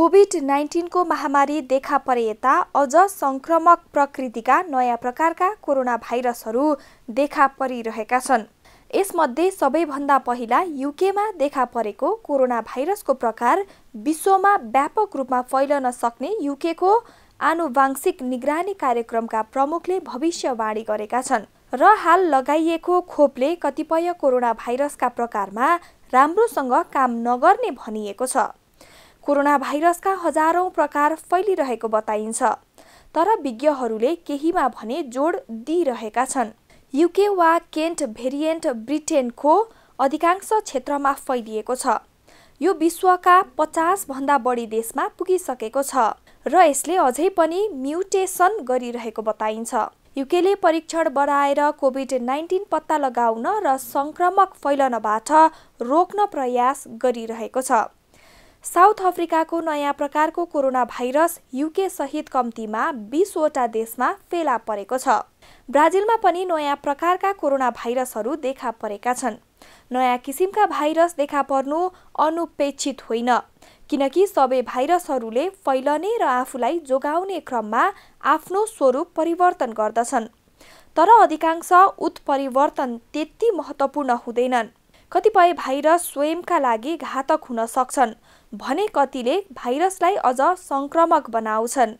covid नाइन्टिनको महामारी देखा परे यता अझ सङ्क्रमक प्रकृतिका नयाँ प्रकारका कोरोना भाइरसहरू देखा परिरहेका छन् यसमध्ये सबैभन्दा पहिला युकेमा देखा परेको कोरोना भाइरसको प्रकार विश्वमा व्यापक रूपमा फैलन सक्ने युकेको आनुवांशिक निगरानी कार्यक्रमका प्रमुखले भविष्यवाणी गरेका छन् र हाल लगाइएको खोपले कतिपय कोरोना भाइरसका प्रकारमा राम्रोसँग काम नगर्ने भनिएको छ कोरोना भाइरसका हजारौँ प्रकार फैलिरहेको बताइन्छ तर विज्ञहरूले केहीमा भने जोड दिइरहेका छन् युके वा केन्ट भेरिएन्ट ब्रिटेनको अधिकांश क्षेत्रमा फैलिएको छ यो विश्वका पचासभन्दा बढी देशमा पुगिसकेको छ र यसले अझै पनि म्युटेसन गरिरहेको बताइन्छ युकेले परीक्षण बढाएर कोभिड नाइन्टिन पत्ता लगाउन र सङ्क्रमक फैलनबाट रोक्न प्रयास गरिरहेको छ साउथ अफ्रिकाको नयाँ प्रकारको कोरोना भाइरस युके सहित कम्तीमा बिसवटा देशमा फेला परेको छ ब्राजिलमा पनि नयाँ प्रकारका कोरोना भाइरसहरू देखा परेका छन् नयाँ किसिमका भाइरस देखा पर्नु अनुपेक्षित होइन किनकि सबै भाइरसहरूले फैलने र आफूलाई जोगाउने क्रममा आफ्नो स्वरूप परिवर्तन गर्दछन् तर अधिकांश उत्परिवर्तन त्यति महत्त्वपूर्ण हुँदैनन् कतिपय भाइरस स्वयंका लागि घातक हुन सक्छन् भने कतिले भाइरसलाई अझ सङ्क्रमक बनाउँछन्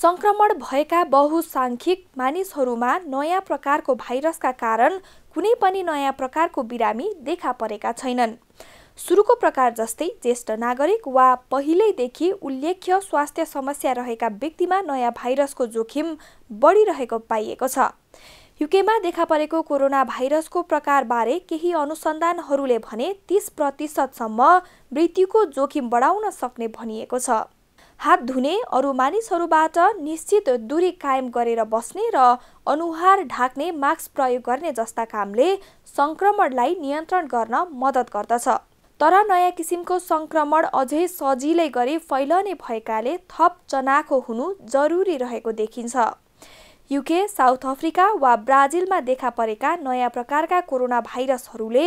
सङ्क्रमण भएका बहुसाङ्ख्यिक मानिसहरूमा नयाँ प्रकारको भाइरसका कारण कुनै पनि नयाँ प्रकारको बिरामी देखा परेका छैनन् सुरुको प्रकार जस्तै ज्येष्ठ नागरिक वा पहिल्यैदेखि उल्लेख्य स्वास्थ्य समस्या रहेका व्यक्तिमा नयाँ भाइरसको जोखिम बढिरहेको पाइएको छ युकेमा देखा परेको कोरोना भाइरसको प्रकारबारे केही अनुसन्धानहरूले भने तिस प्रतिशतसम्म मृत्युको जोखिम बढाउन सक्ने भनिएको छ हात धुने अरू मानिसहरूबाट निश्चित दूरी कायम गरेर बस्ने र अनुहार ढाक्ने मास्क प्रयोग गर्ने जस्ता कामले सङ्क्रमणलाई नियन्त्रण गर्न मद्दत गर्दछ तर नयाँ किसिमको सङ्क्रमण अझै सजिलै गरी फैलने भएकाले थप चनाखो हुनु जरुरी रहेको देखिन्छ युके साउथ अफ्रिका वा ब्राजिलमा देखा परेका नयाँ प्रकारका कोरोना भाइरसहरूले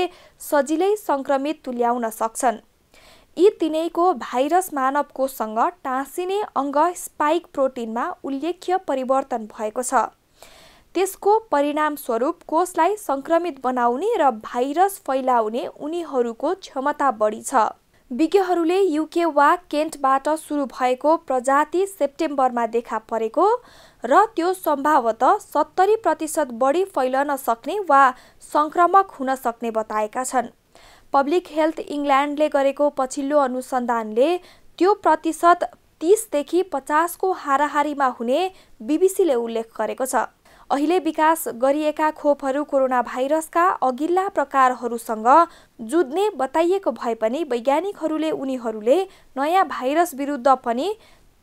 सजिलै सङ्क्रमित तुल्याउन सक्छन् यी तिनैको भाइरस मानव कोषसँग टाँसिने अङ्ग स्पाइक प्रोटिनमा उल्लेख्य परिवर्तन भएको छ त्यसको परिणामस्वरूप कोषलाई सङ्क्रमित बनाउने र भाइरस फैलाउने उनीहरूको क्षमता बढी छ विज्ञहरूले युके वा केन्टबाट सुरु भएको प्रजाति सेप्टेम्बरमा देखा परेको र त्यो सम्भावत सत्तरी प्रतिशत बढी फैलन सक्ने वा सङ्क्रमक हुन सक्ने बताएका छन् पब्लिक हेल्थ इङ्ल्यान्डले गरेको पछिल्लो अनुसन्धानले त्यो प्रतिशत तिसदेखि पचासको हाराहारीमा हुने बिबिसीले उल्लेख गरेको छ अहिले विकास गरिएका खोपहरू कोरोना भाइरसका अघिल्ला प्रकारहरूसँग जुझ्ने बताइएको भए पनि वैज्ञानिकहरूले उनीहरूले नयाँ भाइरस विरुद्ध पनि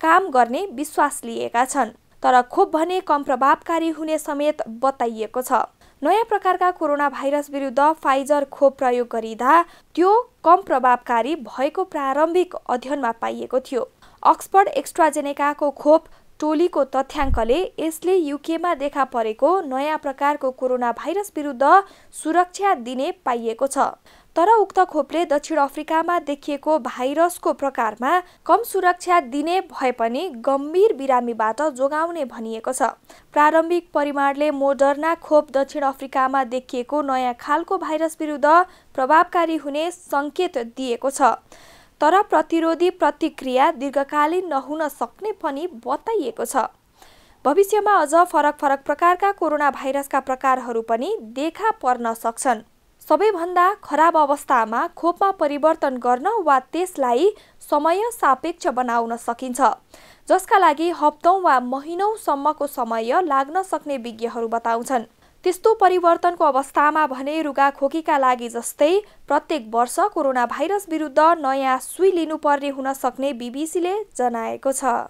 काम गर्ने विश्वास लिएका छन् तर खोप भने कम प्रभावकारी हुने समेत बताइएको छ नयाँ प्रकारका कोरोना भाइरस विरुद्ध फाइजर खोप प्रयोग गरिँदा त्यो कम प्रभावकारी भएको प्रारम्भिक अध्ययनमा पाइएको थियो अक्सफोर्ड एक्स्ट्राजेनेकाको खोप टोलीको तथ्याङ्कले यसले युकेमा देखा परेको नयाँ प्रकारको कोरोना भाइरस विरुद्ध सुरक्षा दिने पाइएको छ तर उक्त खोपले दक्षिण अफ्रिकामा देखिएको भाइरसको प्रकारमा कम सुरक्षा दिने भए पनि गम्भीर बिरामीबाट जोगाउने भनिएको छ प्रारम्भिक परिमाणले मोडर्ना खोप दक्षिण अफ्रिकामा देखिएको नयाँ खालको भाइरस विरुद्ध प्रभावकारी हुने सङ्केत दिएको छ तर प्रतिरोधी प्रतिक्रिया दीर्घकालीन नहुन सक्ने पनि बताइएको छ भविष्यमा अझ फरक फरक प्रकारका कोरोना भाइरसका प्रकारहरू पनि देखा पर्न सक्छन् सबैभन्दा खराब अवस्थामा खोपमा परिवर्तन गर्न वा त्यसलाई समय सापेक्ष बनाउन सकिन्छ जसका लागि हप्तौँ वा महिनौसम्मको समय लाग्न सक्ने विज्ञहरू बताउँछन् त्यस्तो परिवर्तनको अवस्थामा भने रुगा खोकीका लागि जस्तै प्रत्येक वर्ष कोरोना भाइरस विरुद्ध नयाँ सुई लिनुपर्ने हुन सक्ने बिबिसीले जनाएको छ